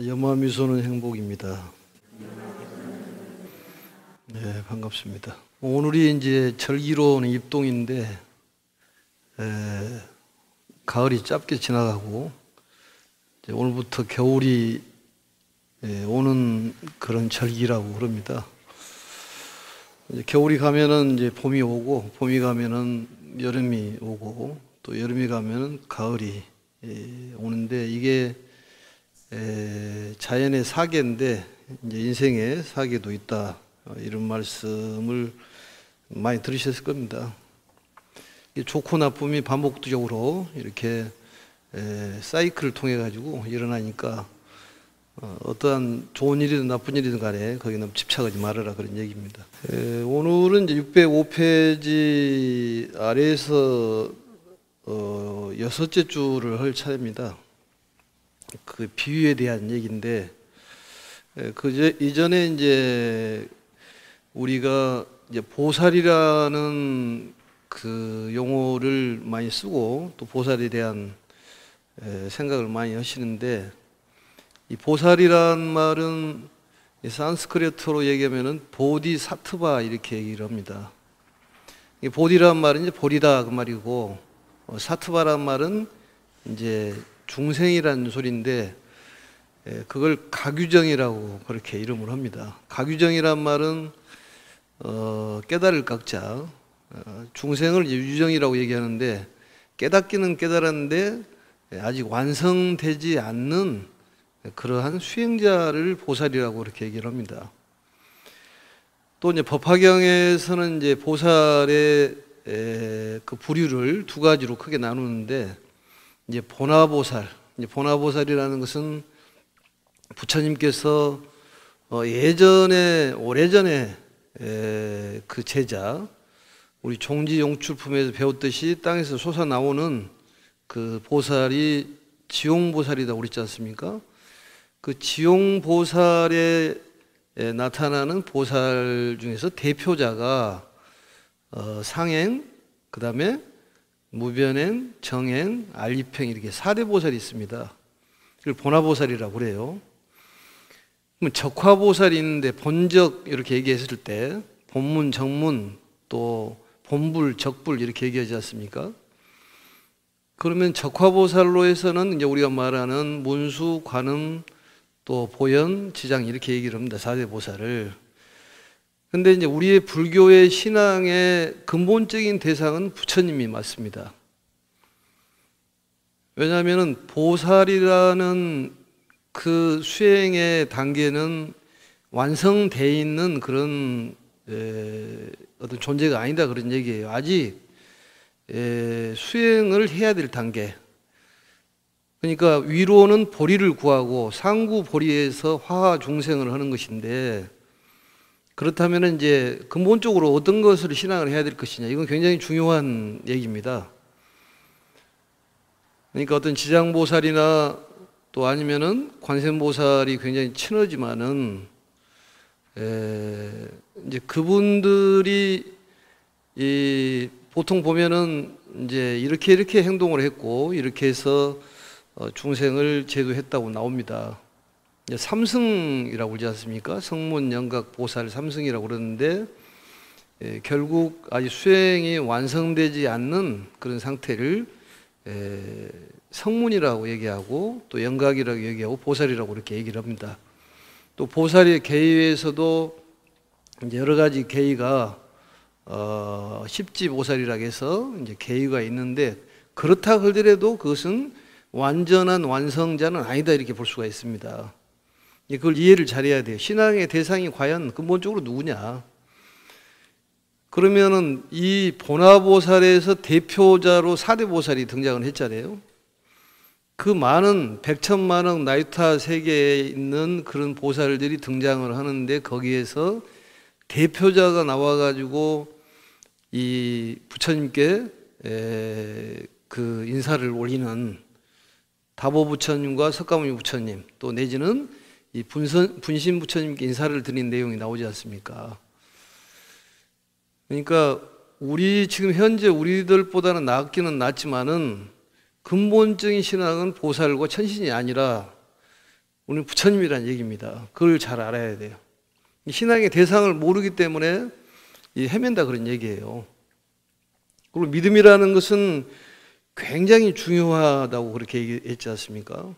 염화 미소는 행복입니다. 네, 반갑습니다. 오늘이 이제 절기로는 입동인데 에, 가을이 짧게 지나가고 오늘부터 겨울이 에, 오는 그런 절기라고 그럽니다. 겨울이 가면은 이제 봄이 오고 봄이 가면은 여름이 오고 또 여름이 가면은 가을이 에, 오는데 이게 에, 자연의 사계인데 이제 인생의 사계도 있다 어, 이런 말씀을 많이 들으셨을 겁니다. 좋고 나쁨이 반복적으로 이렇게 에, 사이클을 통해 가지고 일어나니까 어, 떠한 좋은 일이든 나쁜 일이든 간에 거기 너무 집착하지 말아라 그런 얘기입니다. 에, 오늘은 이제 605페이지 아래에서 어, 여섯째 줄을 할 차례입니다. 그 비유에 대한 얘기인데 예, 그 이전에 이제 우리가 이제 보살이라는 그 용어를 많이 쓰고 또 보살에 대한 예, 생각을 많이 하시는데 이 보살이란 말은 산스크리트로 얘기하면은 보디사트바 이렇게 얘기를 합니다. 보디란 말은 이제 보리다 그 말이고 어, 사트바란 말은 이제 중생이라는 소리인데 예, 그걸 가규정이라고 그렇게 이름을 합니다. 가규정이란 말은 어, 깨달을 각자 어, 중생을 유정이라고 얘기하는데 깨닫기는 깨달았는데 예, 아직 완성되지 않는 그러한 수행자를 보살이라고 그렇게 얘기를 합니다. 또 이제 법화경에서는 이제 보살의 에, 그 부류를 두 가지로 크게 나누는데 이제 보나보살, 이제 보나보살이라는 것은 부처님께서 어, 예전에 오래전에 그 제자 우리 종지 용출품에서 배웠듯이 땅에서 솟아 나오는 그 보살이 지용보살이다 우리 있지 않습니까? 그 지용보살에 나타나는 보살 중에서 대표자가 어, 상행, 그 다음에 무변행, 정행, 알리평 이렇게 사대보살이 있습니다. 이걸 보나보살이라고 그래요. 그럼 적화보살이 있는데 본적 이렇게 얘기했을 때 본문, 정문, 또 본불, 적불 이렇게 얘기하지 않습니까? 그러면 적화보살로에서는 이제 우리가 말하는 문수, 관음, 또 보현, 지장 이렇게 얘기를 합니다. 사대보살을. 근데 이제 우리의 불교의 신앙의 근본적인 대상은 부처님이 맞습니다. 왜냐하면 보살이라는 그 수행의 단계는 완성돼 있는 그런 어떤 존재가 아니다 그런 얘기예요. 아직 수행을 해야 될 단계. 그러니까 위로는 보리를 구하고 상구 보리에서 화하 중생을 하는 것인데 그렇다면 이제 근본적으로 어떤 것을 신앙을 해야 될 것이냐. 이건 굉장히 중요한 얘기입니다. 그러니까 어떤 지장보살이나 또 아니면은 관세음보살이 굉장히 친하지만은 이제 그분들이 이 보통 보면은 이제 이렇게 이렇게 행동을 했고 이렇게 해서 어, 중생을 제도했다고 나옵니다. 삼승이라고 그러지 않습니까? 성문 영각 보살 삼승이라고 그러는데 에, 예, 결국 아직 수행이 완성되지 않는 그런 상태를 에, 예, 성문이라고 얘기하고 또 영각이라고 얘기하고 보살이라고 이렇게 얘기를 합니다. 또 보살의 계의에서도 여러 가지 계의가 어, 십지 보살이라고 해서 이제 계의가 있는데 그렇다 하더라도 그것은 완전한 완성자는 아니다 이렇게 볼 수가 있습니다. 그걸 이해를 잘해야 돼요. 신앙의 대상이 과연 근본적으로 누구냐. 그러면은 이 보나보살에서 대표자로 사대보살이 등장을 했잖아요. 그 많은 백천만억 나이타 세계에 있는 그런 보살들이 등장을 하는데 거기에서 대표자가 나와가지고 이 부처님께 그 인사를 올리는 다보 부처님과 석가모니 부처님 또 내지는 이 분선, 분신 부처님께 인사를 드린 내용이 나오지 않습니까? 그러니까 우리 지금 현재 우리들보다는 낫기는 낫지만은 근본적인 신앙은 보살과 천신이 아니라 우리 부처님이란 얘기입니다. 그걸 잘 알아야 돼요. 신앙의 대상을 모르기 때문에 헤맨다 그런 얘기예요. 그리고 믿음이라는 것은 굉장히 중요하다고 그렇게 얘기했지 않습니까?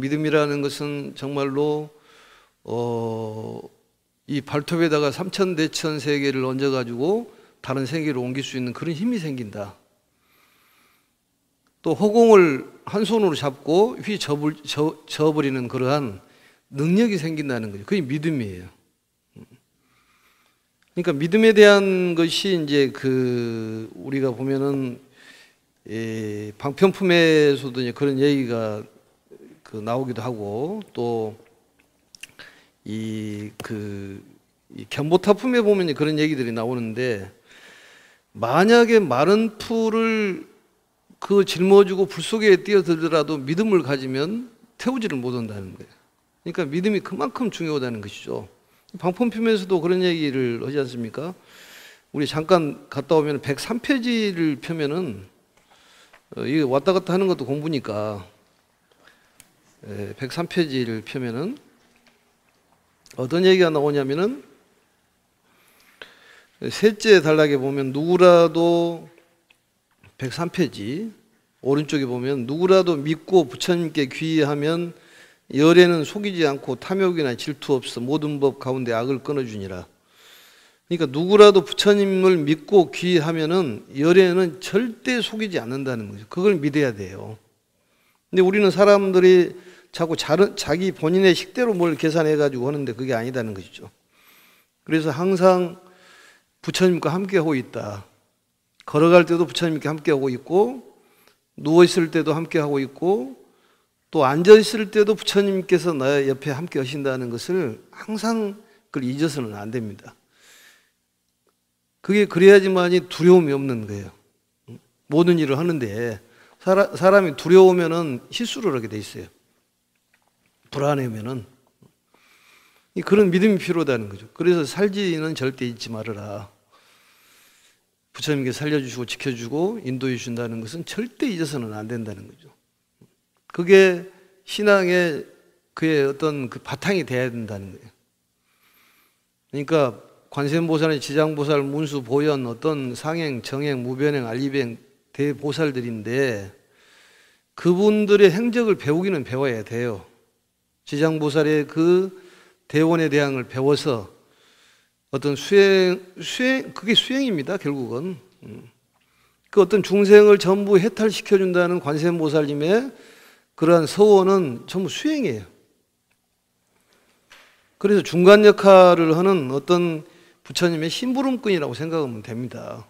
믿음이라는 것은 정말로 어, 이 발톱에다가 삼천 대천 세계를 얹어 가지고 다른 세계로 옮길 수 있는 그런 힘이 생긴다. 또 허공을 한 손으로 잡고 휘 저을 저버리는 그러한 능력이 생긴다는 거죠. 그게 믿음이에요. 그러니까 믿음에 대한 것이 이제 그 우리가 보면은 예, 방편품에서도 이제 그런 얘기가 그 나오기도 하고 또 이그 견보 타품에 보면 그런 얘기들이 나오는데 만약에 마른 풀을 그 짊어지고 불 속에 뛰어들더라도 믿음을 가지면 태우지를 못한다는 거예요. 그러니까 믿음이 그만큼 중요하다는 것이죠. 방품표면서도 그런 얘기를 하지 않습니까? 우리 잠깐 갔다 오면 103페이지를 펴면은 어, 이 왔다 갔다 하는 것도 공부니까 103페이지를 펴면은 어떤 얘기가 나오냐면은 셋째 단락에 보면 누구라도 103페이지 오른쪽에 보면 누구라도 믿고 부처님께 귀의하면 열에는 속이지 않고 탐욕이나 질투 없어 모든 법 가운데 악을 끊어주니라. 그러니까 누구라도 부처님을 믿고 귀하면은 의 열에는 절대 속이지 않는다는 거죠. 그걸 믿어야 돼요. 근데 우리는 사람들이 자꾸 자기 본인의 식대로 뭘 계산해가지고 하는데 그게 아니다는 것이죠. 그래서 항상 부처님과 함께하고 있다. 걸어갈 때도 부처님께 함께하고 있고, 누워있을 때도 함께하고 있고, 또 앉아있을 때도 부처님께서 나의 옆에 함께 하신다는 것을 항상 그걸 잊어서는 안 됩니다. 그게 그래야지만이 두려움이 없는 거예요. 모든 일을 하는데, 사람이 두려우면은 실수를 하게 돼 있어요. 불안해면은 그런 믿음이 필요하다는 거죠. 그래서 살지는 절대 잊지 말아라. 부처님께 살려주시고 지켜주고 인도해 준다는 것은 절대 잊어서는 안 된다는 거죠. 그게 신앙의 그의 어떤 그 바탕이 돼야 된다는 거예요. 그러니까 관세음보살의 지장보살, 문수, 보현, 어떤 상행, 정행, 무변행, 알리행 대보살들인데 그분들의 행적을 배우기는 배워야 돼요. 지장보살의 그 대원의 대항을 배워서 어떤 수행, 수행, 그게 수행입니다, 결국은. 음. 그 어떤 중생을 전부 해탈시켜준다는 관세음보살님의 그러한 서원은 전부 수행이에요. 그래서 중간 역할을 하는 어떤 부처님의 심부름꾼이라고 생각하면 됩니다.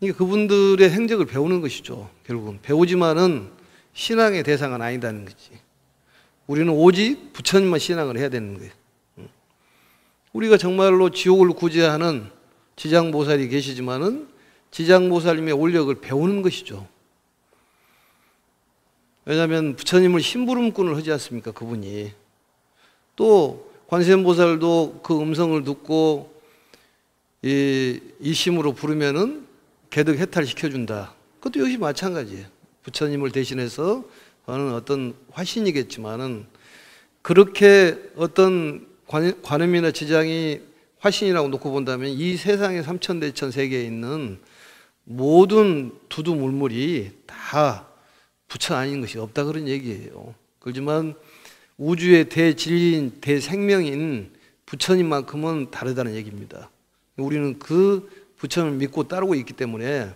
그러 그분들의 행적을 배우는 것이죠. 결국은 배우지만은 신앙의 대상은 아니다는 거지. 우리는 오직 부처님만 신앙을 해야 되는 거예요. 우리가 정말로 지옥을 구제하는 지장보살이 계시지만은 지장보살님의 원력을 배우는 것이죠. 왜냐하면 부처님을 심부름꾼을 하지 않습니까? 그분이. 또 관세음보살도 그 음성을 듣고 이 이심으로 부르면은 개득 해탈시켜준다. 그것도 역시 마찬가지예요. 부처님을 대신해서 어떤 화신이겠지만은 그렇게 어떤 관, 관음이나 지장이 화신이라고 놓고 본다면 이세상에 삼천대천 세계에 있는 모든 두두물물이 다 부처 아닌 것이 없다 그런 얘기예요. 그렇지만 우주의 대진리인 대생명인 부처님만큼은 다르다는 얘기입니다. 우리는 그 부처님을 믿고 따르고 있기 때문에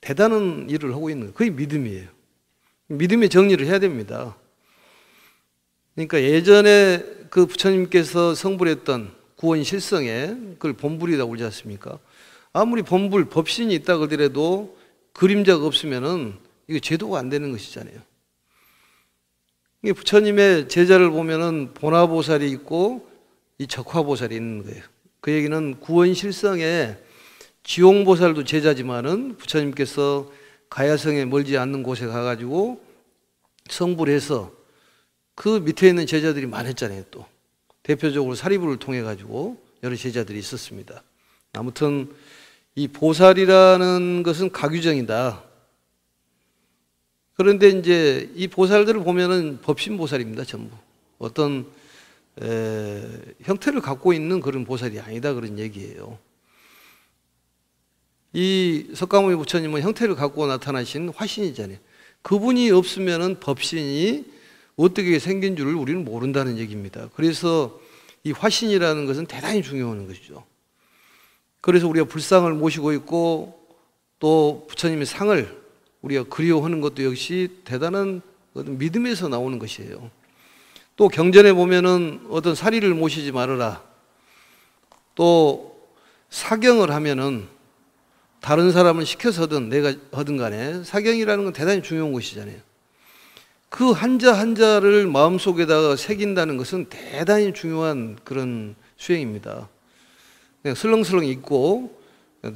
대단한 일을 하고 있는 거예요. 그게 믿음이에요. 믿음의 정리를 해야 됩니다. 그러니까 예전에 그 부처님께서 성불했던 구원 실성에 그걸 본불이라고 그러지 않습니까? 아무리 본불, 법신이 있다 그러더라도 그림자가 없으면은 이게 제도가 안 되는 것이잖아요. 부처님의 제자를 보면은 보나보살이 있고 이 적화보살이 있는 거예요. 그 얘기는 구원 실성에 지용보살도 제자지만은 부처님께서 가야성에 멀지 않는 곳에 가가지고 성불 해서 그 밑에 있는 제자들이 많았잖아요, 또. 대표적으로 사리부를 통해가지고 여러 제자들이 있었습니다. 아무튼 이 보살이라는 것은 가규정이다. 그런데 이제 이 보살들을 보면은 법신보살입니다, 전부. 어떤 에, 형태를 갖고 있는 그런 보살이 아니다 그런 얘기예요. 이 석가모니 부처님은 형태를 갖고 나타나신 화신이잖아요. 그분이 없으면은 법신이 어떻게 생긴 줄을 우리는 모른다는 얘기입니다. 그래서 이 화신이라는 것은 대단히 중요한 것이죠. 그래서 우리가 불상을 모시고 있고 또 부처님의 상을 우리가 그리워하는 것도 역시 대단한 믿음에서 나오는 것이에요. 또 경전에 보면은 어떤 사리를 모시지 말아라. 또 사경을 하면은 다른 사람을 시켜서든 내가 하든 간에 사경이라는 건 대단히 중요한 것이잖아요. 그 한자 한자를 마음속에다가 새긴다는 것은 대단히 중요한 그런 수행입니다. 그냥 슬렁슬렁 읽고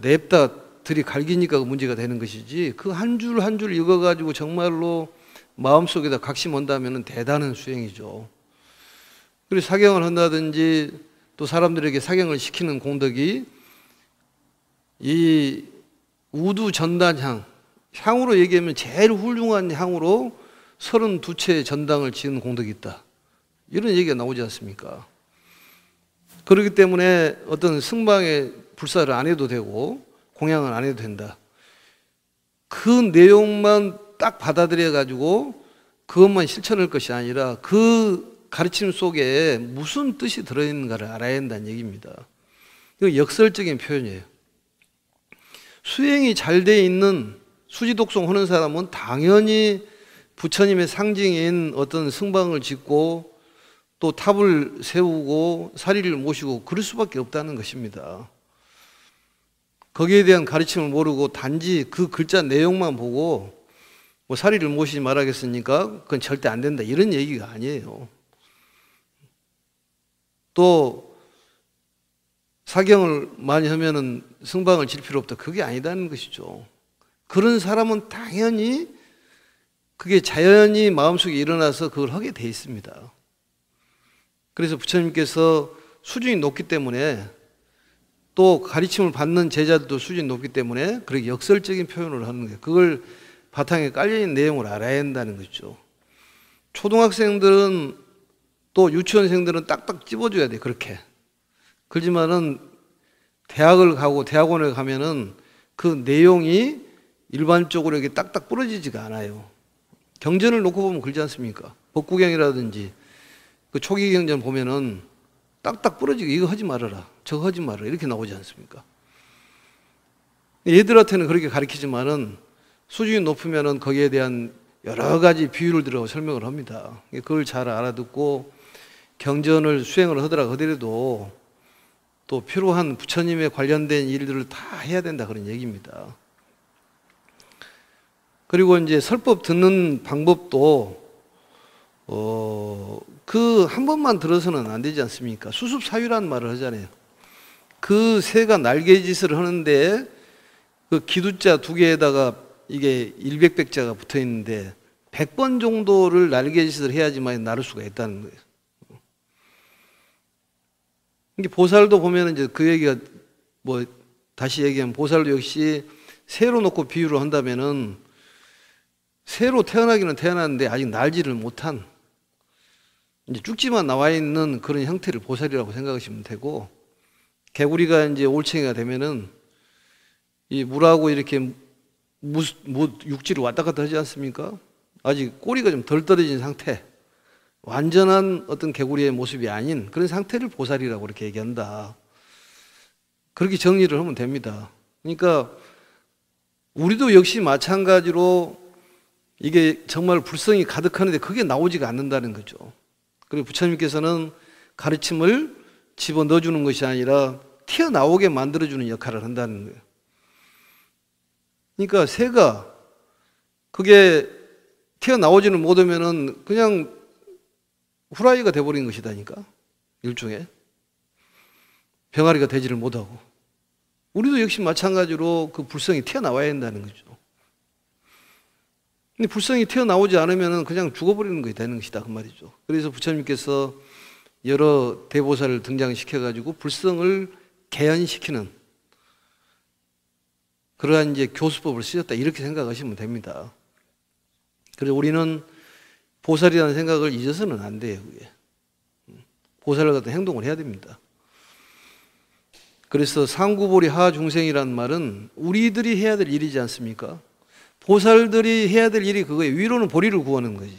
냅다 들이 갈기니까 문제가 되는 것이지 그 한 줄 한 줄 읽어가지고 정말로 마음속에다 각심한다면 대단한 수행이죠. 그리고 사경을 한다든지 또 사람들에게 사경을 시키는 공덕이 이 우두 전단향 향으로 얘기하면 제일 훌륭한 향으로 32채의 전당을 지은 공덕이 있다. 이런 얘기가 나오지 않습니까? 그렇기 때문에 어떤 승방에 불사를 안 해도 되고 공양을 안 해도 된다. 그 내용만 딱 받아들여 가지고 그것만 실천할 것이 아니라 그 가르침 속에 무슨 뜻이 들어있는가를 알아야 한다는 얘기입니다. 이거 역설적인 표현이에요. 수행이 잘 돼 있는 수지독송 하는 사람은 당연히 부처님의 상징인 어떤 승방을 짓고 또 탑을 세우고 사리를 모시고 그럴 수밖에 없다는 것입니다. 거기에 대한 가르침을 모르고 단지 그 글자 내용만 보고 뭐 사리를 모시지 말하겠습니까? 그건 절대 안 된다. 이런 얘기가 아니에요. 또 사경을 많이 하면은 승방을 질 필요 없다. 그게 아니다는 것이죠. 그런 사람은 당연히 그게 자연히 마음속에 일어나서 그걸 하게 돼 있습니다. 그래서 부처님께서 수준이 높기 때문에 또 가르침을 받는 제자들도 수준이 높기 때문에 그렇게 역설적인 표현을 하는 거예요. 그걸 바탕에 깔려있는 내용을 알아야 한다는 거죠. 초등학생들은 또 유치원생들은 딱딱 집어줘야 돼, 그렇게. 그렇지만은 대학을 가고 대학원에 가면은 그 내용이 일반적으로 이렇게 딱딱 부러지지가 않아요. 경전을 놓고 보면 그러지 않습니까? 복구경이라든지그 초기 경전 보면은 딱딱 부러지게 이거 하지 말아라. 저거 하지 말아라. 이렇게 나오지 않습니까? 얘들한테는 그렇게 가르치지만은 수준이 높으면은 거기에 대한 여러 가지 비유를 들어 설명을 합니다. 그걸 잘 알아듣고 경전을 수행을 하더라도 또 필요한 부처님에 관련된 일들을 다 해야 된다 그런 얘기입니다. 그리고 이제 설법 듣는 방법도 어, 그 한 번만 들어서는 안 되지 않습니까? 수습사유란 말을 하잖아요. 그 새가 날개짓을 하는데 그 기두자 두 개에다가 이게 일백백자가 붙어 있는데 1번 정도를 날개짓을 해야지만 나를 수가 있다는 거예요. 이게 보살도 보면 이제 그 얘기가 뭐 다시 얘기하면 보살도 역시 새로 놓고 비유를 한다면은 새로 태어나기는 태어났는데 아직 날지를 못한 이제 쭉지만 나와 있는 그런 형태를 보살이라고 생각하시면 되고 개구리가 이제 올챙이가 되면은 이 물하고 이렇게 무, 무 육지를 왔다 갔다 하지 않습니까? 아직 꼬리가 좀 덜 떨어진 상태. 완전한 어떤 개구리의 모습이 아닌 그런 상태를 보살이라고 이렇게 얘기한다. 그렇게 정리를 하면 됩니다. 그러니까 우리도 역시 마찬가지로 이게 정말 불성이 가득하는데 그게 나오지가 않는다는 거죠. 그리고 부처님께서는 가르침을 집어 넣어주는 것이 아니라 튀어나오게 만들어주는 역할을 한다는 거예요. 그러니까 새가 그게 튀어나오지는 못하면은 그냥 후라이가 돼버린 것이다니까. 일종의. 병아리가 되지를 못하고. 우리도 역시 마찬가지로 그 불성이 튀어나와야 된다는 거죠. 근데 불성이 튀어나오지 않으면 그냥 죽어버리는 것이 되는 것이다. 그 말이죠. 그래서 부처님께서 여러 대보살을 등장시켜가지고 불성을 개연시키는 그러한 이제 교수법을 쓰셨다. 이렇게 생각하시면 됩니다. 그래서 우리는 보살이라는 생각을 잊어서는 안 돼요. 그게. 음. 보살 같은 행동을 해야 됩니다. 그래서 상구보리 하중생이라 말은 우리들이 해야 될 일이지 않습니까? 보살들이 해야 될 일이 그거예요. 위로는 보리를 구하는 거지.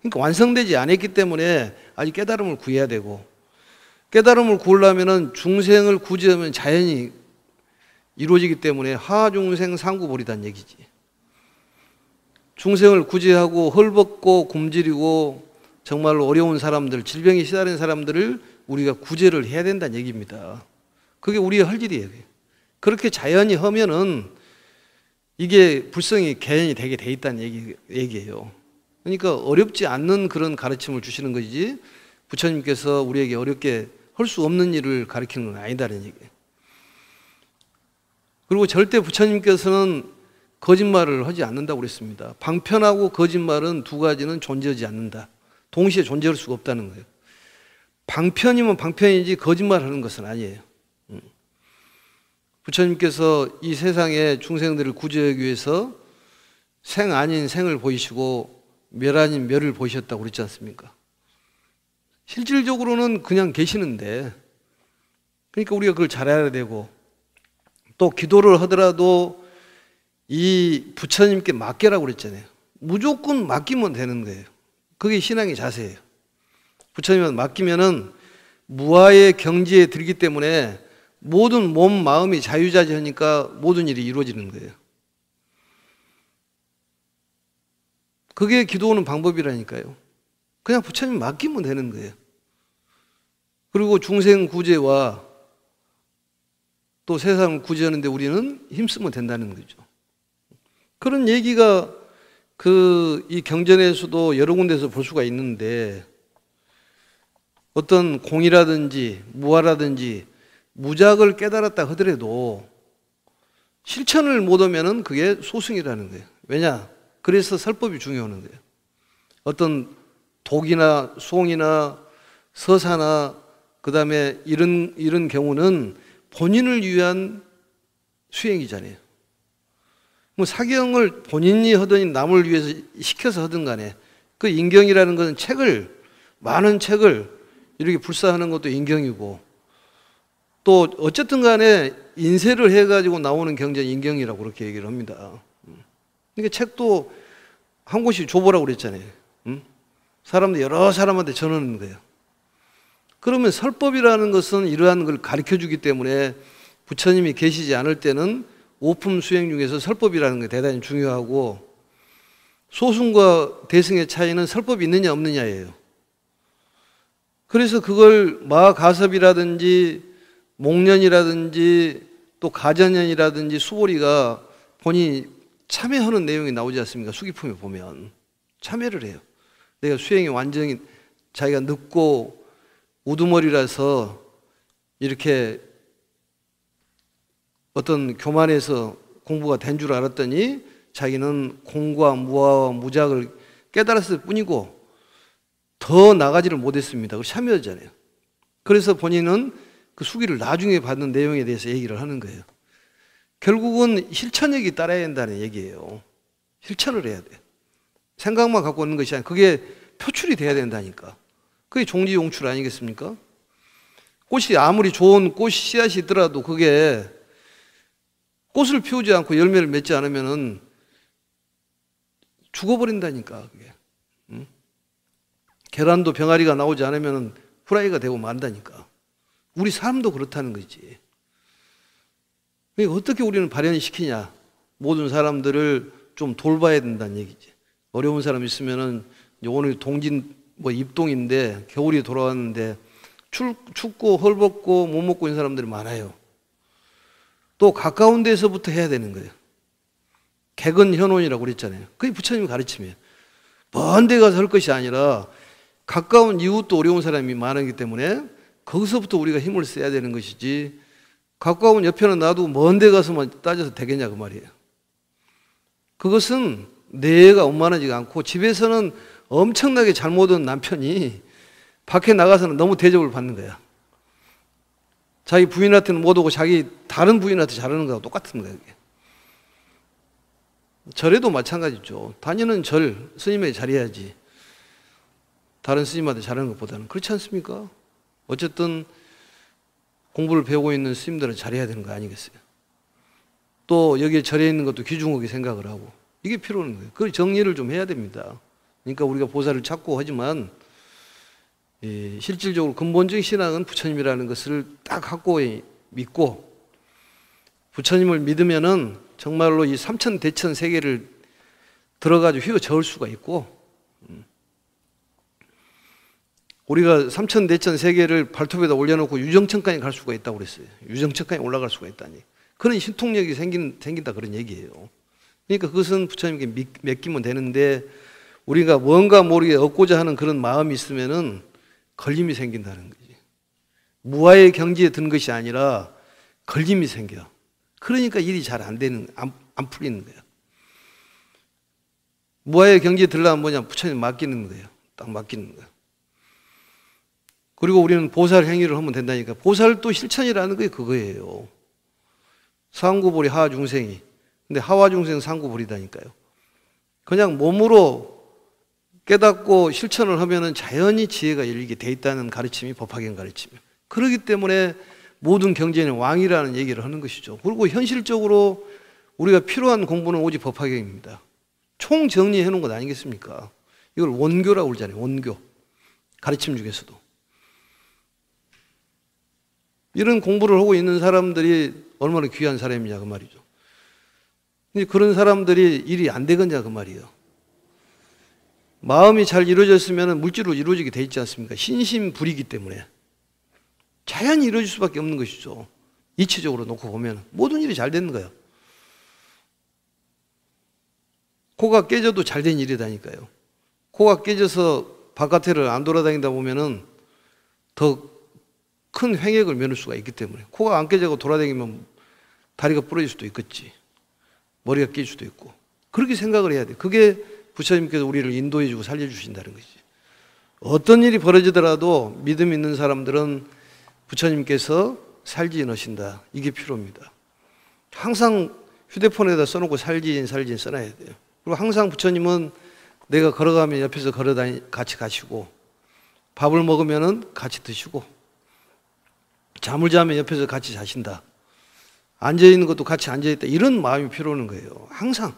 그러니까 완성되지 않았기 때문에 아직 깨달음을 구해야 되고 깨달음을 구하려면 중생을 구제하면 자연히 이루어지기 때문에 하중생 상구보리단 얘기지. 중생을 구제하고 헐벗고 굶주리고 정말로 어려운 사람들, 질병에 시달린 사람들을 우리가 구제를 해야 된다는 얘기입니다. 그게 우리의 할 일이에요. 그렇게 자연히 하면은 이게 불성이 개연이 되게 돼 있다는 얘기, 얘기예요. 그러니까 어렵지 않는 그런 가르침을 주시는 거지 부처님께서 우리에게 어렵게 할 수 없는 일을 가르치는 건 아니다는 얘기예요. 그리고 절대 부처님께서는 거짓말을 하지 않는다고 그랬습니다. 방편하고 거짓말은 두 가지는 존재하지 않는다. 동시에 존재할 수가 없다는 거예요. 방편이면 방편이지 거짓말하는 것은 아니에요. 음. 부처님께서 이 세상의 중생들을 구제하기 위해서 생 아닌 생을 보이시고 멸 아닌 멸을 보이셨다고 그랬지 않습니까? 실질적으로는 그냥 계시는데 그러니까 우리가 그걸 잘 알아야 되고 또 기도를 하더라도 이 부처님께 맡겨라고 그랬잖아요. 무조건 맡기면 되는 거예요. 그게 신앙의 자세예요. 부처님한테 맡기면은 무아의 경지에 들기 때문에 모든 몸, 마음이 자유자재하니까 모든 일이 이루어지는 거예요. 그게 기도하는 방법이라니까요. 그냥 부처님 맡기면 되는 거예요. 그리고 중생 구제와 또 세상 구제하는데 우리는 힘쓰면 된다는 거죠. 그런 얘기가 그 이 경전에서도 여러 군데서 볼 수가 있는데 어떤 공이라든지 무아라든지 무작을 깨달았다 하더라도 실천을 못하면은 그게 소승이라는 거예요. 왜냐? 그래서 설법이 중요한 거예요. 어떤 독이나 송이나 서사나 그다음에 이런 이런 경우는 본인을 위한 수행이잖아요. 뭐 사경을 본인이 하든 남을 위해서 시켜서 하든 간에 그 인경이라는 것은 책을 많은 책을 이렇게 불사하는 것도 인경이고 또 어쨌든 간에 인쇄를 해가지고 나오는 경제 인경이라고 그렇게 얘기를 합니다. 음. 그러니까 책도 한 곳이 줘보라고 그랬잖아요. 음? 사람들 여러 사람한테 전하는 거예요. 그러면 설법이라는 것은 이러한 걸 가르쳐 주기 때문에 부처님이 계시지 않을 때는 오품 수행 중에서 설법이라는 게 대단히 중요하고 소승과 대승의 차이는 설법이 있느냐 없느냐예요. 그래서 그걸 마가섭이라든지 목련이라든지 또 가전연이라든지 수보리가 본인이 참여하는 내용이 나오지 않습니까? 수기품에 보면 참여를 해요. 내가 수행이 완전히 자기가 늦고 우두머리라서 이렇게 어떤 교만에서 공부가 된 줄 알았더니 자기는 공과 무와 무작을 깨달았을 뿐이고 더 나가지를 못했습니다. 그 샤미였잖아요. 그래서 본인은 그 수기를 나중에 받는 내용에 대해서 얘기를 하는 거예요. 결국은 실천력이 따라야 한다는 얘기예요. 실천을 해야 돼요. 생각만 갖고 있는 것이 아니라 그게 표출이 돼야 된다니까. 그게 종지 용출 아니겠습니까? 꽃이 아무리 좋은 꽃 씨앗이더라도 그게 꽃을 피우지 않고 열매를 맺지 않으면은 죽어버린다니까, 그게. 응? 계란도 병아리가 나오지 않으면은 후라이가 되고 만다니까. 우리 삶도 그렇다는 거지. 그러니까 어떻게 우리는 발현시키냐. 모든 사람들을 좀 돌봐야 된다는 얘기지. 어려운 사람 있으면은 오늘 동진 뭐 입동인데 겨울이 돌아왔는데 출, 춥고 헐벗고 못 먹고 있는 사람들이 많아요. 또 가까운 데서부터 해야 되는 거예요. 객은 현원이라고 그랬잖아요. 그게 부처님 가르침이에요. 먼데 가서 할 것이 아니라 가까운 이웃도 어려운 사람이 많기 때문에 거기서부터 우리가 힘을 써야 되는 것이지 가까운 옆에는 나도 먼 데 가서만 따져서 되겠냐 그 말이에요. 그것은 내가 원만하지가 않고 집에서는 엄청나게 잘못 온 남편이 밖에 나가서는 너무 대접을 받는 거야. 자기 부인한테는 못 오고 자기 다른 부인한테 잘하는 거랑 똑같은 거예요. 절에도 마찬가지죠. 다니는 절, 스님에 잘해야지. 다른 스님한테 잘하는 것보다는. 그렇지 않습니까? 어쨌든 공부를 배우고 있는 스님들은 잘해야 되는 거 아니겠어요? 또 여기에 절에 있는 것도 귀중하게 생각을 하고. 이게 필요한 거예요. 그 정리를 좀 해야 됩니다. 그러니까 우리가 보살을 찾고 하지만 예, 실질적으로 근본적인 신앙은 부처님이라는 것을 딱갖고 믿고 부처님을 믿으면은 정말로 이 삼천 대천 세계를 들어가지고 휘어저을 수가 있고 음. 우리가 삼천 대천 세계를 발톱에다 올려놓고 유정천까지 갈 수가 있다고 그랬어요. 유정천까지 올라갈 수가 있다니. 그런 신통력이 생긴, 생긴다 그런 얘기예요. 그러니까 그것은 부처님께 맡기면 되는데 우리가 뭔가 모르게 얻고자 하는 그런 마음이 있으면은 걸림이 생긴다는 거지. 무아의 경지에 든 것이 아니라 걸림이 생겨. 그러니까 일이 잘 안 되는, 안, 안 풀리는 거야. 무아의 경지에 들려면 뭐냐? 부처님 맡기는 거예요. 딱 맡기는 거야. 그리고 우리는 보살 행위를 하면 된다니까. 보살 또 실천이라는 게 그거예요. 상구보리 하중생이. 근데 하와중생 상구보리다니까요. 그냥 몸으로 깨닫고 실천을 하면은 자연히 지혜가 열리게 돼 있다는 가르침이 법학인 가르침이에요. 그렇기 때문에 모든 경제는 왕이라는 얘기를 하는 것이죠. 그리고 현실적으로 우리가 필요한 공부는 오직 법학경입니다. 총 정리해 놓은 것 아니겠습니까? 이걸 원교라고 그러잖아요. 원교. 가르침 중에서도. 이런 공부를 하고 있는 사람들이 얼마나 귀한 사람이냐 그 말이죠. 그런 사람들이 일이 안 되겠냐 그 말이에요. 마음이 잘 이루어졌으면 물질로 이루어지게 돼 있지 않습니까? 신심불이기 때문에. 자연이 이루어질 수밖에 없는 것이죠. 이치적으로 놓고 보면 모든 일이 잘 되는 거예요. 코가 깨져도 잘 된 일이다니까요. 코가 깨져서 바깥에를 안 돌아다니다 보면은 더큰 횡액을 면할 수가 있기 때문에 코가 안 깨지고 돌아다니면 다리가 부러질 수도 있겠지. 머리가 깨질 수도 있고. 그렇게 생각을 해야 돼. 그게 부처님께서 우리를 인도해주고 살려주신다는 것이지 어떤 일이 벌어지더라도 믿음 있는 사람들은 부처님께서 살지넣으신다 이게 필요합니다. 항상 휴대폰에다 써놓고 살지인 살지 써놔야 돼요. 그리고 항상 부처님은 내가 걸어가면 옆에서 걸어다니 같이 가시고 밥을 먹으면 같이 드시고 잠을 자면 옆에서 같이 자신다. 앉아 있는 것도 같이 앉아 있다. 이런 마음이 필요하는 거예요. 항상.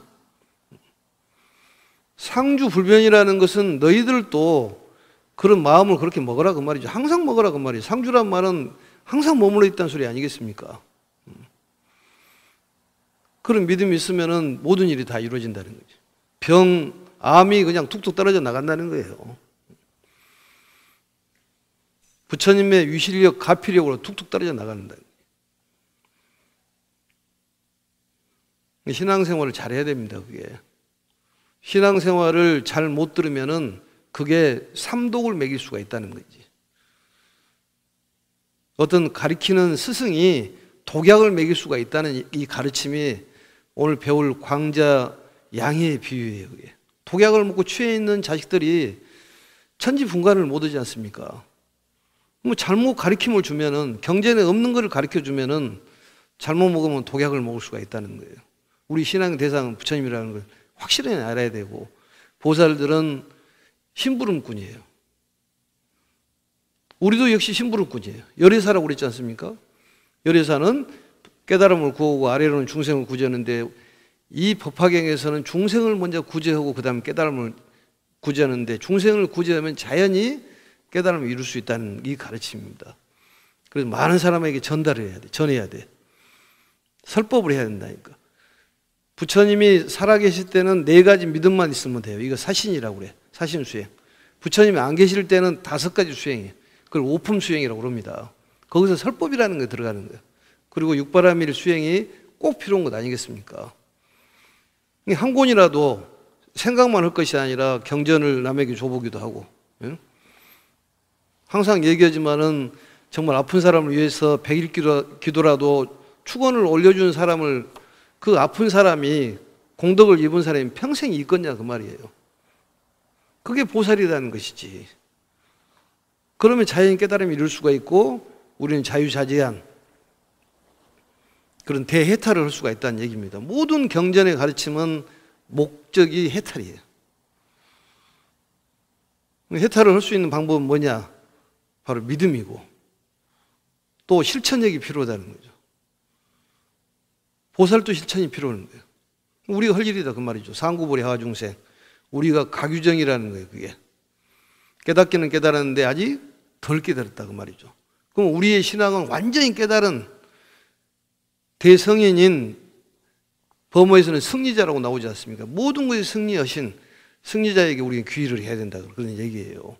상주 불변이라는 것은 너희들도 그런 마음을 그렇게 먹으라 그 말이죠. 항상 먹으라 그말이에요 상주란 말은 항상 머물러 있다는 소리 아니겠습니까? 음. 그런 믿음이 있으면은 모든 일이 다 이루어진다는 거죠. 병, 암이 그냥 툭툭 떨어져 나간다는 거예요. 부처님의 위실력, 가피력으로 툭툭 떨어져 나간다. 신앙생활을 잘해야 됩니다, 그게. 신앙생활을 잘 못 들으면은 그게 삼독을 매길 수가 있다는 거지. 어떤 가르치는 스승이 독약을 먹일 수가 있다는 이 가르침이 오늘 배울 광자 양의 비유예요. 그게. 독약을 먹고 취해 있는 자식들이 천지분간을 못하지 않습니까? 뭐 잘못 가르침을 주면은 경전에 없는 것을 가르쳐 주면은 잘못 먹으면 독약을 먹을 수가 있다는 거예요. 우리 신앙 대상 부처님이라는 걸 확실히 알아야 되고 보살들은 심부름꾼이에요. 우리도 역시 심부름꾼이에요. 열애사라고 그랬지 않습니까? 열애사는 깨달음을 구하고 아래로는 중생을 구제하는데 이 법화경에서는 중생을 먼저 구제하고 그다음 깨달음을 구제하는데 중생을 구제하면 자연히 깨달음을 이룰 수 있다는 이 가르침입니다. 그래서 많은 사람에게 전달을 해야 돼. 전해야 돼. 설법을 해야 된다니까. 부처님이 살아계실 때는 네 가지 믿음만 있으면 돼요. 이거 사신이라고 그래. 사신 수행. 부처님이 안 계실 때는 다섯 가지 수행이에요. 그걸 오품 수행이라고 그럽니다. 거기서 설법이라는 게 들어가는 거예요. 그리고 육바라밀 수행이 꼭 필요한 것 아니겠습니까? 한 권이라도 생각만 할 것이 아니라 경전을 남에게 줘보기도 하고. 예? 항상 얘기하지만은 정말 아픈 사람을 위해서 백일 기도라도 축원을 올려주 사람을 그 아픈 사람이 공덕을 입은 사람이 평생 있겠냐 그 말이에요. 그게 보살이라는 것이지. 그러면 자연 깨달음이 이룰 수가 있고 우리는 자유자재한 그런 대해탈을 할 수가 있다는 얘기입니다. 모든 경전의 가르침은 목적이 해탈이에요. 해탈을 할 수 있는 방법은 뭐냐? 바로 믿음이고 또 실천력이 필요하다는 거죠. 보살도 실천이 필요한데요. 우리가 할 일이다 그 말이죠. 상구보리 하중생. 우리가 가규정이라는 거예요, 그게. 깨닫기는 깨달았는데 아직 덜 깨달았다 그 말이죠. 그럼 우리의 신앙은 완전히 깨달은 대성인인 범어에서는 승리자라고 나오지 않습니까? 모든 것에 승리하신 승리자에게 우리는 귀의를 해야 된다 그런 얘기예요.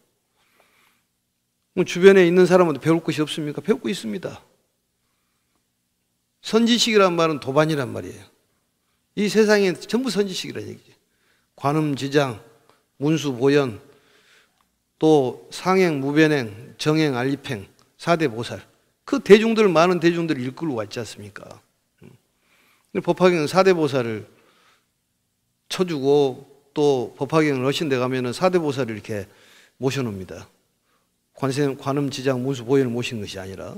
주변에 있는 사람한테 배울 것이 없습니까? 배울 거 있습니다. 선지식이란 말은 도반이란 말이에요. 이 세상에 전부 선지식이라 얘기죠. 관음지장, 문수보현, 또 상행, 무변행, 정행, 알립행, 사대 보살. 그 대중들, 많은 대중들을 일끌고 왔지 않습니까? 음. 법화경은 사대 보살을 쳐주고 또 법화경 러신데 가면은 사대 보살을 이렇게 모셔놓습니다. 관음지장 문수보현을 모신 것이 아니라.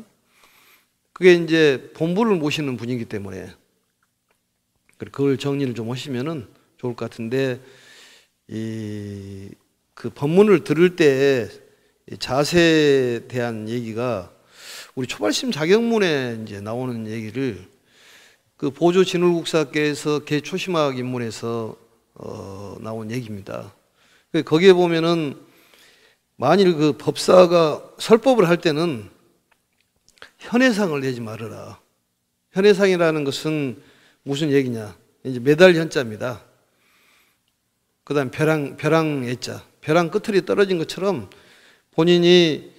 그게 이제 본부를 모시는 분이기 때문에 그걸 정리를 좀 하시면은 좋을 것 같은데 이 그 법문을 들을 때 자세에 대한 얘기가 우리 초발심 자격문에 이제 나오는 얘기를 그 보조 진울국사께서 개초심학 입문에서 어 나온 얘기입니다. 그 거기에 보면은 만일 그 법사가 설법을 할 때는 현해상을 내지 말아라. 현해상이라는 것은 무슨 얘기냐? 이제 매달 현자입니다. 그다음 벼랑 벼랑 애자. 벼랑 끝틀이 떨어진 것처럼 본인이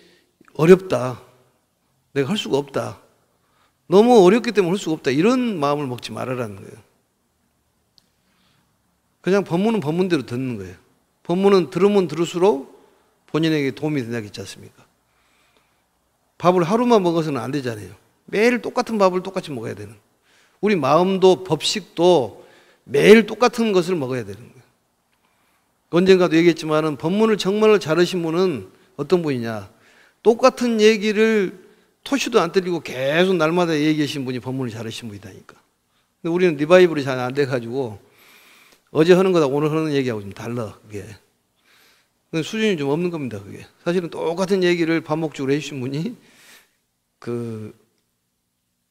어렵다. 내가 할 수가 없다. 너무 어렵기 때문에 할 수가 없다. 이런 마음을 먹지 말아라는 거예요. 그냥 법문은 법문대로 듣는 거예요. 법문은 들으면 들을수록 본인에게 도움이 된다고 했지 않습니까? 밥을 하루만 먹어서는 안 되잖아요. 매일 똑같은 밥을 똑같이 먹어야 되는. 우리 마음도 법식도 매일 똑같은 것을 먹어야 되는 거예요. 언젠가도 얘기했지만은 법문을 정말로 잘하신 분은 어떤 분이냐. 똑같은 얘기를 토시도 안때리고 계속 날마다 얘기하신 분이 법문을 잘하신 분이다니까. 근데 우리는 리바이벌이 잘 안 돼가지고 어제 하는 거다 오늘 하는 얘기하고 좀 달라, 그게. 수준이 좀 없는 겁니다, 그게. 사실은 똑같은 얘기를 반복적으로 해주신 분이 그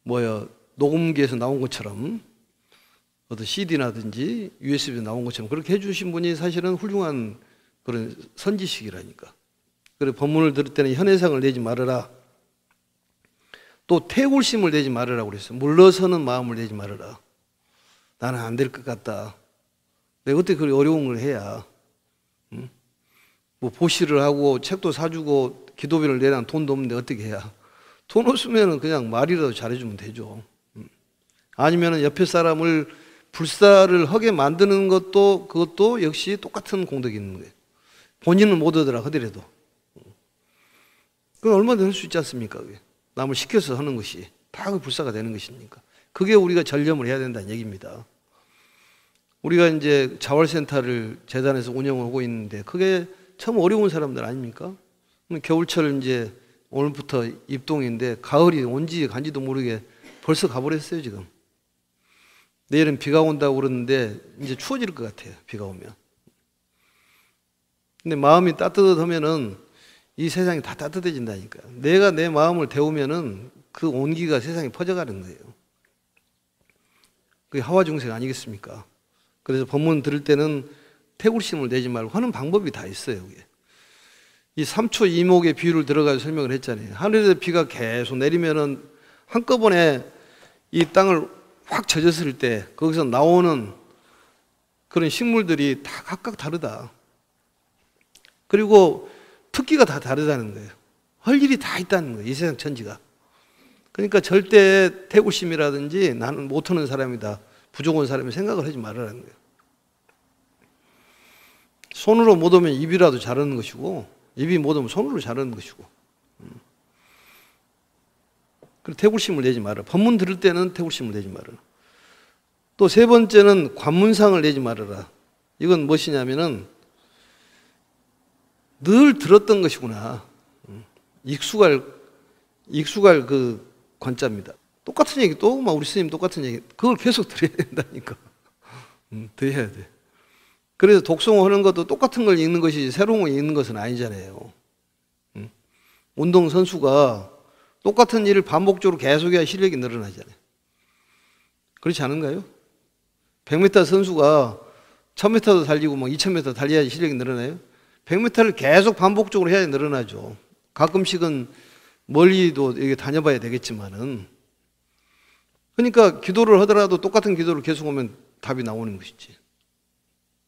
뭐야 녹음기에서 나온 것처럼 어떤 c d 나든지 USB에 나온 것처럼 그렇게 해주신 분이 사실은 훌륭한 그런 선지식이라니까. 그래 법문을 들을 때는 현해상을 내지 말아라. 또 태골심을 내지 말아라 그랬어요. 물러서는 마음을 내지 말아라. 나는 안 될 것 같다. 내가 어떻게 그리 어려운 걸 해야. 응? 뭐 보시를 하고 책도 사주고 기도비를 내라는 돈도 없는데 어떻게 해야. 돈 없으면 그냥 말이라도 잘해주면 되죠. 음. 아니면 옆에 사람을 불사를 하게 만드는 것도 그것도 역시 똑같은 공덕이 있는 거예요. 본인은 못 얻으라 하더라도. 음. 그건 얼마나 할수 있지 않습니까? 그게. 남을 시켜서 하는 것이 다 그 불사가 되는 것입니까? 그게 우리가 전념을 해야 된다는 얘기입니다. 우리가 이제 자활센터를 재단에서 운영하고 있는데 그게 참 어려운 사람들 아닙니까? 겨울철 이제 오늘부터 입동인데 가을이 온지 간지도 모르게 벌써 가버렸어요 지금. 내일은 비가 온다고 그러는데 이제 추워질 것 같아요 비가 오면. 근데 마음이 따뜻하면은 이 세상이 다따뜻해진다니까 내가 내 마음을 데우면은 그 온기가 세상에 퍼져가는 거예요. 그게 하와 중생 아니겠습니까? 그래서 법문 들을 때는 태굴심을 내지 말고 하는 방법이 다 있어요. 그게. 이삼초 이목의 비유를 들어가서 설명을 했잖아요. 하늘에서 비가 계속 내리면은 한꺼번에 이 땅을 확 젖었을 때 거기서 나오는 그런 식물들이 다 각각 다르다. 그리고 특기가 다 다르다는 거예요. 할 일이 다 있다는 거예요. 이 세상 천지가. 그러니까 절대 태구심이라든지 나는 못하는 사람이다. 부족한 사람이 생각을 하지 말라는 거예요. 손으로 못 오면 입이라도 자르는 것이고 입이 못하면 손으로 자르는 것이고. 음. 그리고 태굴심을 내지 말아. 법문 들을 때는 태굴심을 내지 말아. 또세 번째는 관문상을 내지 말아라. 이건 무엇이냐면은 늘 들었던 것이구나. 익숙할, 음. 익숙할 그 관자입니다. 똑같은 얘기 또, 막 우리 스님 똑같은 얘기. 그걸 계속 드려야 된다니까. 음, 드려야 돼. 그래서 독송을 하는 것도 똑같은 걸 읽는 것이지 새로운 걸 읽는 것은 아니잖아요. 응? 운동 선수가 똑같은 일을 반복적으로 계속해야 실력이 늘어나잖아요. 그렇지 않은가요? 100m 선수가 1000m도 달리고 막 뭐 2000m 달려야 실력이 늘어나요. 100m를 계속 반복적으로 해야 늘어나죠. 가끔씩은 멀리도 이게 다녀봐야 되겠지만은 그러니까 기도를 하더라도 똑같은 기도를 계속 하면 답이 나오는 것이지.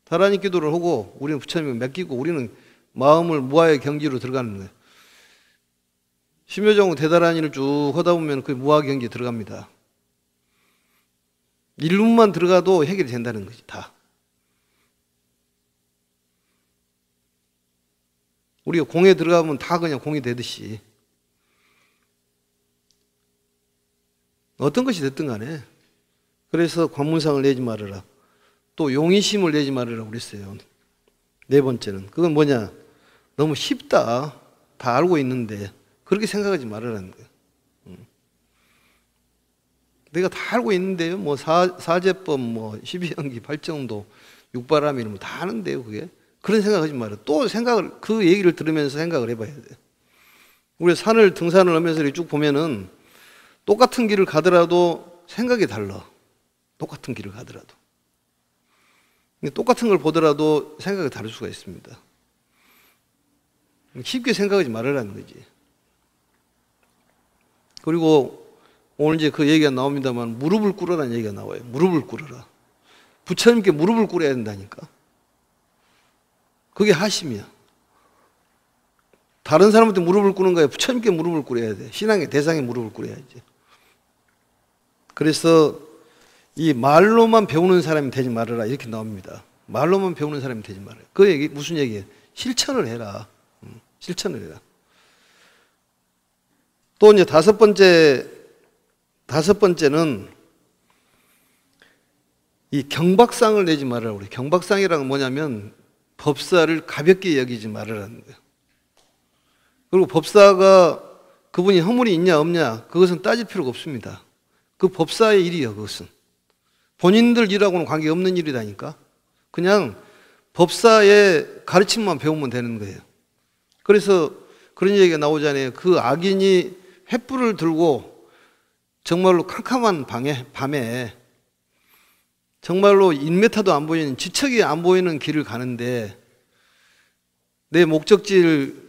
다라니 기도를 하고 우리는 부처님을 맡기고 우리는 마음을 무아의 경지로 들어가는 거예요. 심여정 대단한 일을 쭉 하다 보면 그 무아 경지에 들어갑니다. 일분만 들어가도 해결이 된다는 거지, 다. 우리가 공에 들어가면 다 그냥 공이 되듯이. 어떤 것이 됐든 간에. 그래서 관문상을 내지 말아라. 또 용의심을 내지 말으라고 그랬어요. 네 번째는 그건 뭐냐? 너무 쉽다. 다 알고 있는데 그렇게 생각하지 말으라는 거예요. 음. 내가 다 알고 있는데요. 뭐 사, 사제법, 뭐십이연기 팔정도, 육바람 이런 거다 아는데요. 그게 그런 생각하지 말아요. 또 생각을 그 얘기를 들으면서 생각을 해봐야 돼요. 우리 산을 등산을 하면서 쭉 보면은 똑같은 길을 가더라도 생각이 달라. 똑같은 길을 가더라도. 똑같은 걸 보더라도 생각이 다를 수가 있습니다. 깊게 생각하지 말으라는 거지. 그리고 오늘 이제 그 얘기가 나옵니다만 무릎을 꿇으라는 얘기가 나와요. 무릎을 꿇으라. 부처님께 무릎을 꿇어야 된다니까. 그게 하심이야. 다른 사람한테 무릎을 꿇는 거야. 부처님께 무릎을 꿇어야 돼. 신앙의 대상에 무릎을 꿇어야지. 그래서 이 말로만 배우는 사람이 되지 말아라 이렇게 나옵니다. 말로만 배우는 사람이 되지 말아라. 그 얘기 무슨 얘기예요? 실천을 해라. 음, 실천을 해라. 또 이제 다섯 번째 다섯 번째는 이 경박상을 내지 말아라. 우리 경박상이란 라 뭐냐면 법사를 가볍게 여기지 말아라는 거예요. 그리고 법사가 그분이 허물이 있냐 없냐 그것은 따질 필요가 없습니다. 그 법사의 일이요 그것은. 본인들 일하고는 관계없는 일이다니까 그냥 법사의 가르침만 배우면 되는 거예요. 그래서 그런 얘기가 나오잖아요. 그 악인이 횃불을 들고 정말로 캄캄한 방에, 밤에 정말로 인메타도안 보이는 지척이 안 보이는 길을 가는데 내 목적지를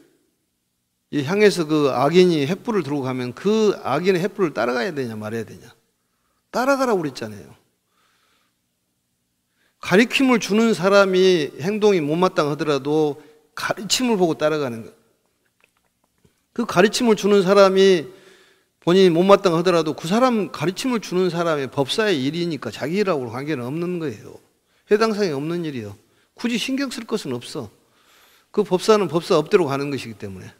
향해서 그 악인이 횃불을 들고 가면 그 악인의 횃불을 따라가야 되냐 말아야 되냐. 따라가라고 그랬잖아요. 가리킴을 주는 사람이 행동이 못마땅하더라도 가르침을 보고 따라가는 것. 그 가르침을 주는 사람이 본인이 못마땅하더라도 그 사람 가르침을 주는 사람의 법사의 일이니까 자기 일하고 관계는 없는 거예요. 해당상이 없는 일이요. 굳이 신경 쓸 것은 없어. 그 법사는 법사 업대로 가는 것이기 때문에.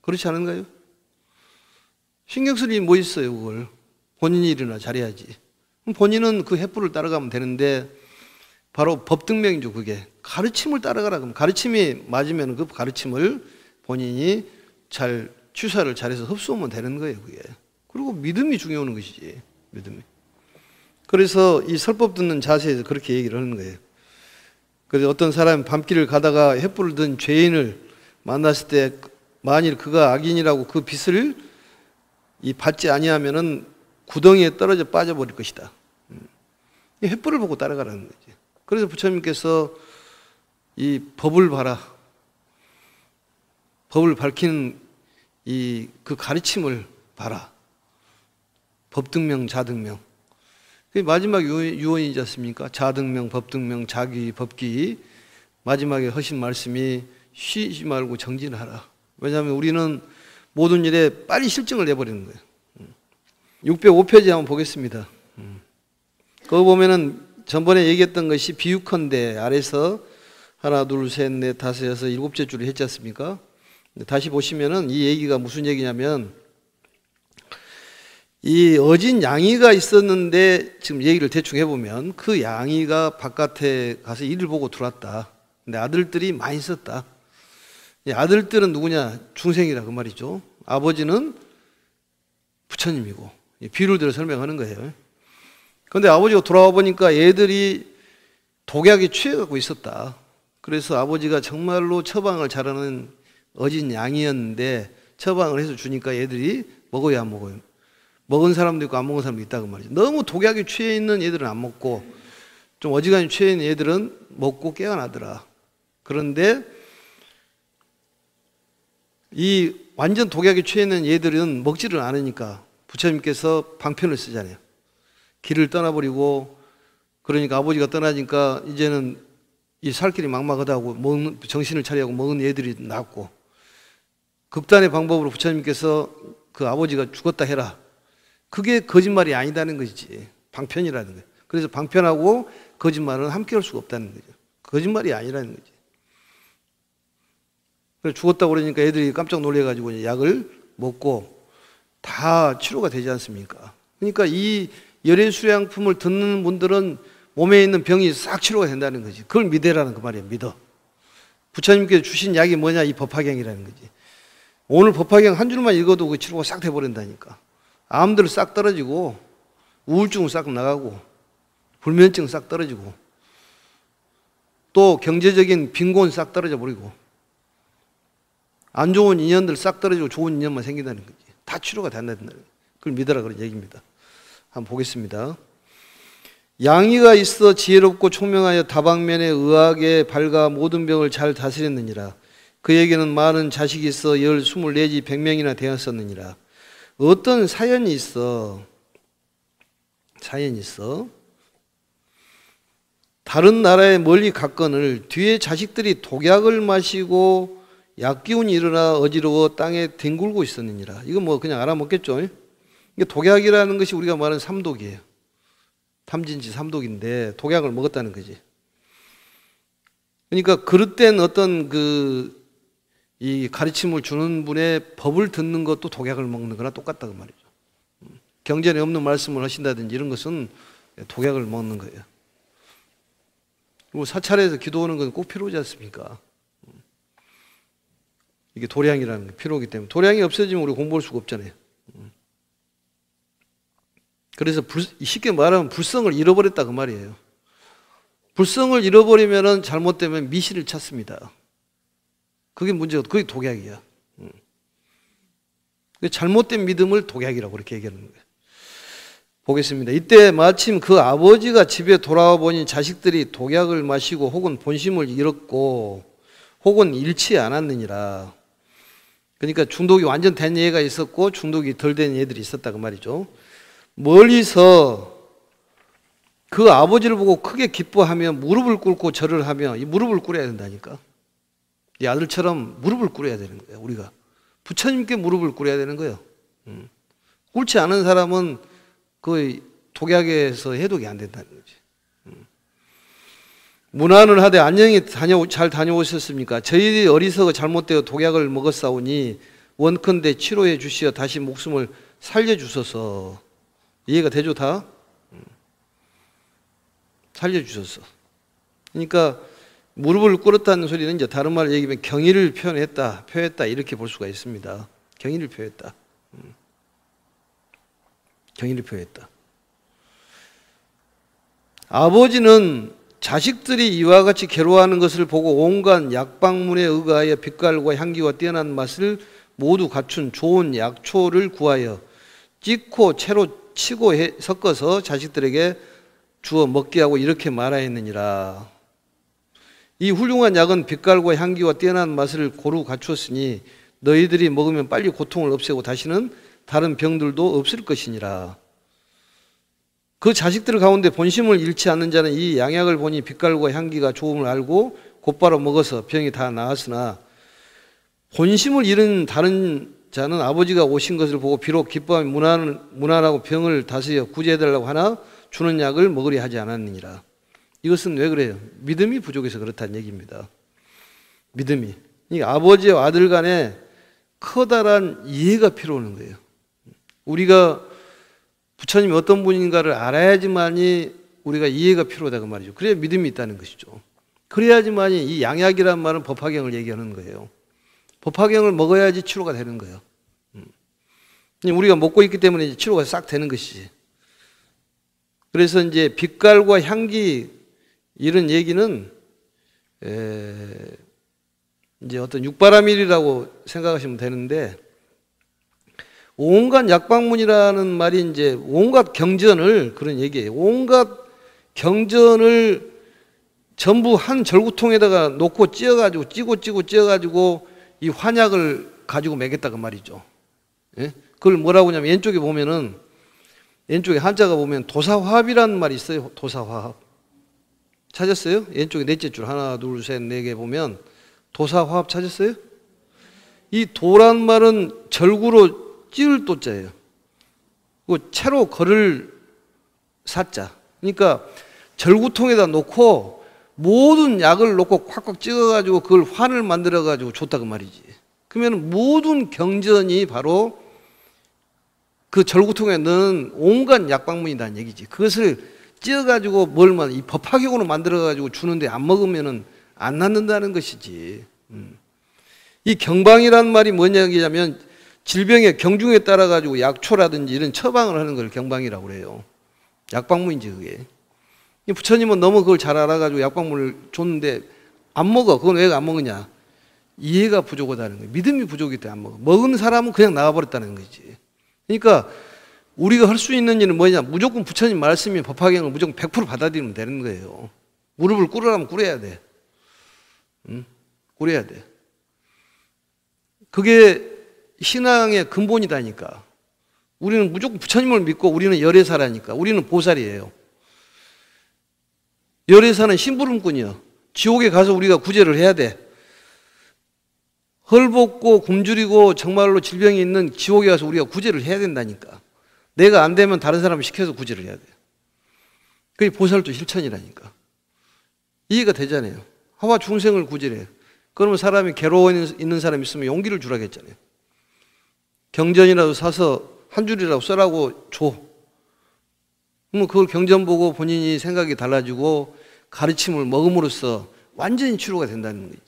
그렇지 않은가요? 신경 쓸 일이 뭐 있어요, 그걸. 본인 일이나 잘해야지. 본인은 그 햇불을 따라가면 되는데 바로 법등명이죠, 그게. 가르침을 따라가라. 그럼 가르침이 맞으면 그 가르침을 본인이 잘 취사를 잘해서 흡수하면 되는 거예요, 그게. 그리고 믿음이 중요한 것이지, 믿음이. 그래서 이 설법 듣는 자세에서 그렇게 얘기를 하는 거예요. 그래서 어떤 사람이 밤길을 가다가 횃불을 든 죄인을 만났을 때 만일 그가 악인이라고 그 빚을 이 받지 아니하면은 구덩이에 떨어져 빠져버릴 것이다. 음. 이 횃불을 보고 따라가라는 거지. 그래서 부처님께서 이 법을 봐라. 법을 밝히는 이 그 가르침을 봐라. 법등명, 자등명. 그 마지막 유언이지 않습니까? 자등명, 법등명, 자기, 법기. 마지막에 하신 말씀이 쉬지 말고 정진하라. 왜냐하면 우리는 모든 일에 빨리 실증을 내버리는 거예요. 605페이지 음. 한번 보겠습니다. 음. 그거 보면은 전번에 얘기했던 것이 비유컨대 아래서 하나 둘 셋 넷 다섯 여섯 일곱째 줄을 했지 않습니까? 다시 보시면은 이 얘기가 무슨 얘기냐면 이 어진 양이가 있었는데 지금 얘기를 대충 해보면 그 양이가 바깥에 가서 일을 보고 들어왔다. 근데 아들들이 많이 있다 아들들은 누구냐? 중생이라 그 말이죠. 아버지는 부처님이고 비를 들어 설명하는 거예요. 근데 아버지가 돌아와 보니까 애들이 독약에 취해갖고 있었다. 그래서 아버지가 정말로 처방을 잘하는 어진 양이었는데 처방을 해서 주니까 애들이 먹어야 안 먹어요. 먹은 사람도 있고 안 먹은 사람도 있다 그 말이죠. 너무 독약에 취해 있는 애들은 안 먹고 좀 어지간히 취해 있는 애들은 먹고 깨어나더라. 그런데 이 완전 독약에 취해 있는 애들은 먹지를 않으니까 부처님께서 방편을 쓰잖아요. 길을 떠나버리고 그러니까 아버지가 떠나니까 이제는 이살 길이 막막하다고 먹는, 정신을 차리고 먹은 애들이 낳고 극단의 방법으로 부처님께서 그 아버지가 죽었다 해라. 그게 거짓말이 아니다는 것이지. 방편이라는 거예요. 그래서 방편하고 거짓말은 함께 할 수가 없다는 거죠. 거짓말이 아니라는 거지. 그래서 죽었다고 그러니까 애들이 깜짝 놀래가지고 약을 먹고 다 치료가 되지 않습니까? 그러니까 이 열린 수양품을 듣는 분들은 몸에 있는 병이 싹 치료가 된다는 거지. 그걸 믿으라는 그 말이에요. 믿어. 부처님께서 주신 약이 뭐냐? 이 법화경이라는 거지. 오늘 법화경 한 줄만 읽어도 그 치료가 싹 돼버린다니까. 암들 싹 떨어지고, 우울증 싹 나가고, 불면증 싹 떨어지고, 또 경제적인 빈곤 싹 떨어져 버리고, 안 좋은 인연들 싹 떨어지고 좋은 인연만 생긴다는 거지. 다 치료가 된다는 거지. 그걸 믿으라 그런 얘기입니다. 한번 보겠습니다. 양이가 있어 지혜롭고 총명하여 다방면에 의하게 밝아 모든 병을 잘 다스렸느니라. 그에게는 많은 자식이 있어 열, 스물, 내지 백 명이나 되었었느니라. 어떤 사연이 있어. 사연이 있어. 다른 나라에 멀리 갔건을 뒤에 자식들이 독약을 마시고 약기운이 일어나 어지러워 땅에 뒹굴고 있었느니라. 이거 뭐 그냥 알아먹겠죠. 이게 독약이라는 것이 우리가 말하는 삼독이에요. 탐진지 삼독인데 독약을 먹었다는 거지. 그러니까 그릇된 어떤 그 이 가르침을 주는 분의 법을 듣는 것도 독약을 먹는 거나 똑같다 그 말이죠. 경전에 없는 말씀을 하신다든지 이런 것은 독약을 먹는 거예요. 그리고 사찰에서 기도하는 건 꼭 필요하지 않습니까? 이게 도량이라는 게 필요하기 때문에 도량이 없어지면 우리 공부할 수가 없잖아요. 그래서 불, 쉽게 말하면 불성을 잃어버렸다 그 말이에요. 불성을 잃어버리면 잘못되면 미신을 찾습니다. 그게 문제고 그게 독약이야. 음. 잘못된 믿음을 독약이라고 그렇게 얘기하는 거예요. 보겠습니다. 이때 마침 그 아버지가 집에 돌아와 보니 자식들이 독약을 마시고 혹은 본심을 잃었고 혹은 잃지 않았느니라. 그러니까 중독이 완전 된 예가 있었고 중독이 덜 된 예들이 있었다 그 말이죠. 멀리서 그 아버지를 보고 크게 기뻐하며 무릎을 꿇고 절을 하며 이 무릎을 꿇어야 된다니까. 이 아들처럼 무릎을 꿇어야 되는 거예요, 우리가. 부처님께 무릎을 꿇어야 되는 거예요. 음. 꿇지 않은 사람은 그 독약에서 해독이 안 된다는 거지. 문안을 음. 하되 안녕히 다녀, 잘 다녀오셨습니까? 저희들이 어리석어 잘못되어 독약을 먹었사오니 원컨대 치료해 주시어 다시 목숨을 살려주소서 이해가 되죠, 다? 음. 살려주셨어. 그러니까 무릎을 꿇었다는 소리는 이제 다른 말로 얘기하면 경의를 표현했다, 표했다 이렇게 볼 수가 있습니다. 경의를 표했다. 음. 경의를 표했다. 아버지는 자식들이 이와 같이 괴로워하는 것을 보고 온갖 약방문에 의거하여 빛깔과 향기와 뛰어난 맛을 모두 갖춘 좋은 약초를 구하여 찌코 채로 치고 섞어서 자식들에게 주어 먹게 하고 이렇게 말하였느니라. 이 훌륭한 약은 빛깔과 향기와 뛰어난 맛을 고루 갖추었으니 너희들이 먹으면 빨리 고통을 없애고 다시는 다른 병들도 없을 것이니라. 그 자식들 가운데 본심을 잃지 않는 자는 이 양약을 보니 빛깔과 향기가 좋음을 알고 곧바로 먹어서 병이 다 나았으나 본심을 잃은 다른 자는 아버지가 오신 것을 보고 비록 기뻐하며 문안을, 문안하고 병을 다스려 구제해달라고 하나 주는 약을 먹으려 하지 않았느니라. 이것은 왜 그래요? 믿음이 부족해서 그렇다는 얘기입니다. 믿음이. 이 아버지와 아들 간에 커다란 이해가 필요한 거예요. 우리가 부처님이 어떤 분인가를 알아야지만이 우리가 이해가 필요하다고 그 말이죠. 그래야 믿음이 있다는 것이죠. 그래야지만이 이 양약이란 말은 법화경을 얘기하는 거예요. 법화경을 먹어야지 치료가 되는 거예요. 음. 우리가 먹고 있기 때문에 치료가 싹 되는 것이지. 그래서 이제 빛깔과 향기 이런 얘기는 이제 어떤 육바라밀이라고 생각하시면 되는데 온갖 약방문이라는 말이 이제 온갖 경전을 그런 얘기예요. 온갖 경전을 전부 한 절구통에다가 놓고 찧어가지고 찌고 찌고 찧어가지고 이 환약을 가지고 매겠다 그 말이죠. 예? 그걸 뭐라고 하냐면 왼쪽에 보면은 왼쪽에 한자가 보면 도사화합이라는 말이 있어요. 도사화합. 찾았어요? 왼쪽에 넷째 줄 하나 둘 셋 네 개 보면 도사화합 찾았어요? 이 도란 말은 절구로 찌를 도자예요. 그 채로 걸을 사자. 그러니까 절구통에다 놓고 모든 약을 놓고 콱콱 찍어가지고 그걸 환을 만들어가지고 줬다고 그 말이지. 그러면 모든 경전이 바로 그 절구통에 넣은 온갖 약방문이다는 얘기지. 그것을 찌어가지고 뭘이 법화격으로 만들어가지고 주는데 안 먹으면은 안 낫는다는 것이지. 음. 이 경방이라는 말이 뭐냐면 질병의 경중에 따라가지고 약초라든지 이런 처방을 하는 걸 경방이라고 그래요. 약방문이지, 그게. 부처님은 너무 그걸 잘 알아가지고 약방물을 줬는데 안 먹어. 그건 왜 안 먹느냐? 이해가 부족하다는 거예요. 믿음이 부족이기 때문에 안 먹어. 먹은 사람은 그냥 나가버렸다는 거지. 그러니까 우리가 할 수 있는 일은 뭐냐? 무조건 부처님 말씀이 법화경을 무조건 100% 받아들이면 되는 거예요. 무릎을 꿇으라면 꿇어야 돼. 응? 꿇어야 돼. 그게 신앙의 근본이다니까. 우리는 무조건 부처님을 믿고 우리는 열애사라니까. 우리는 보살이에요. 열애사는 심부름꾼이요. 지옥에 가서 우리가 구제를 해야 돼. 헐벗고 굶주리고 정말로 질병이 있는 지옥에 가서 우리가 구제를 해야 된다니까. 내가 안 되면 다른 사람 시켜서 구제를 해야 돼. 그게 보살도 실천이라니까. 이해가 되잖아요. 하와 중생을 구제해. 그러면 사람이 괴로워 있는 사람 있으면 용기를 주라겠잖아요. 경전이라도 사서 한 줄이라도 써라고 줘. 그러면 뭐 그걸 경전 보고 본인이 생각이 달라지고 가르침을 먹음으로써 완전히 치료가 된다는 거지.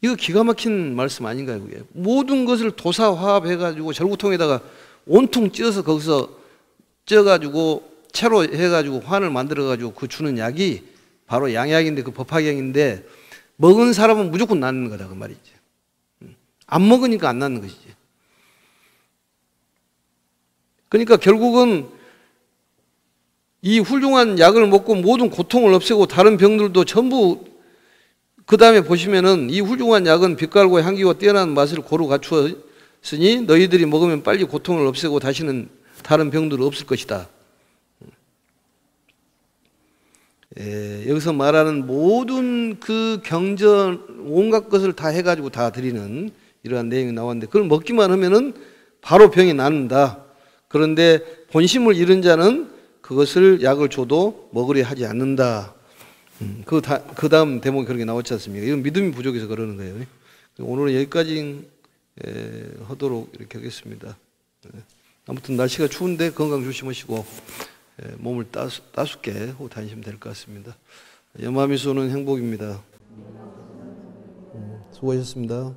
이거 기가 막힌 말씀 아닌가요, 그게? 모든 것을 도사화합해가지고 절구통에다가 온통 찧어서 거기서 쪄가지고 채로 해가지고 환을 만들어가지고 그 주는 약이 바로 양약인데 그 법화약인데 먹은 사람은 무조건 낫는 거다, 그 말이지. 안 먹으니까 안 낫는 것이지. 그러니까 결국은 이 훌륭한 약을 먹고 모든 고통을 없애고 다른 병들도 전부 그 다음에 보시면은 이 훌륭한 약은 빛깔과 향기와 뛰어난 맛을 고루 갖추었으니 너희들이 먹으면 빨리 고통을 없애고 다시는 다른 병들은 없을 것이다. 예, 여기서 말하는 모든 그 경전 온갖 것을 다 해가지고 다 드리는 이러한 내용이 나왔는데 그걸 먹기만 하면은 바로 병이 낫는다. 그런데 본심을 잃은 자는 그것을 약을 줘도 먹으려 하지 않는다. 음, 그, 다, 그 다음 대목이 그렇게 나오지 않습니까? 이건 믿음이 부족해서 그러는 거예요. 오늘은 여기까지 하도록 이렇게 하겠습니다. 네. 아무튼 날씨가 추운데 건강 조심하시고 몸을 따수, 따숩게 하고 다니시면 될 것 같습니다. 여마미소는 행복입니다. 음, 수고하셨습니다.